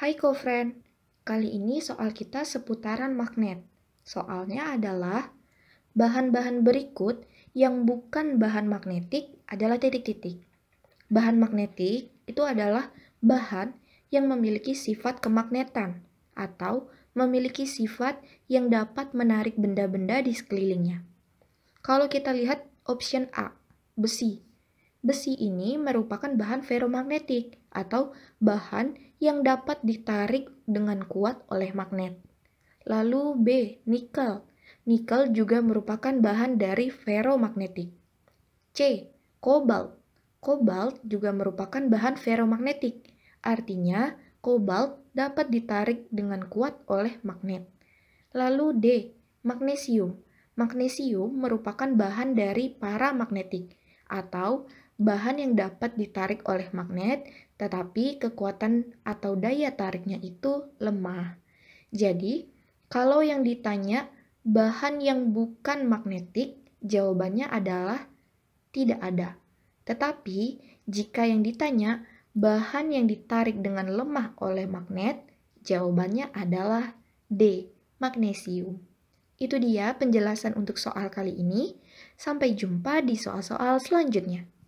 Hai co-friend, kali ini soal kita seputaran magnet. Soalnya adalah bahan-bahan berikut yang bukan bahan magnetik adalah titik-titik. Bahan magnetik itu adalah bahan yang memiliki sifat kemagnetan atau memiliki sifat yang dapat menarik benda-benda di sekelilingnya. Kalau kita lihat option A, besi Besi ini merupakan bahan ferromagnetik atau bahan yang dapat ditarik dengan kuat oleh magnet. Lalu B. Nikel. Nikel juga merupakan bahan dari ferromagnetik. C. Kobalt. Kobalt juga merupakan bahan ferromagnetik. Artinya, kobalt dapat ditarik dengan kuat oleh magnet. Lalu D. Magnesium. Magnesium merupakan bahan dari paramagnetik atau bahan yang dapat ditarik oleh magnet, tetapi kekuatan atau daya tariknya itu lemah. Jadi, kalau yang ditanya bahan yang bukan magnetik, jawabannya adalah tidak ada. Tetapi, jika yang ditanya bahan yang ditarik dengan lemah oleh magnet, jawabannya adalah D, magnesium. Itu dia penjelasan untuk soal kali ini. Sampai jumpa di soal-soal selanjutnya.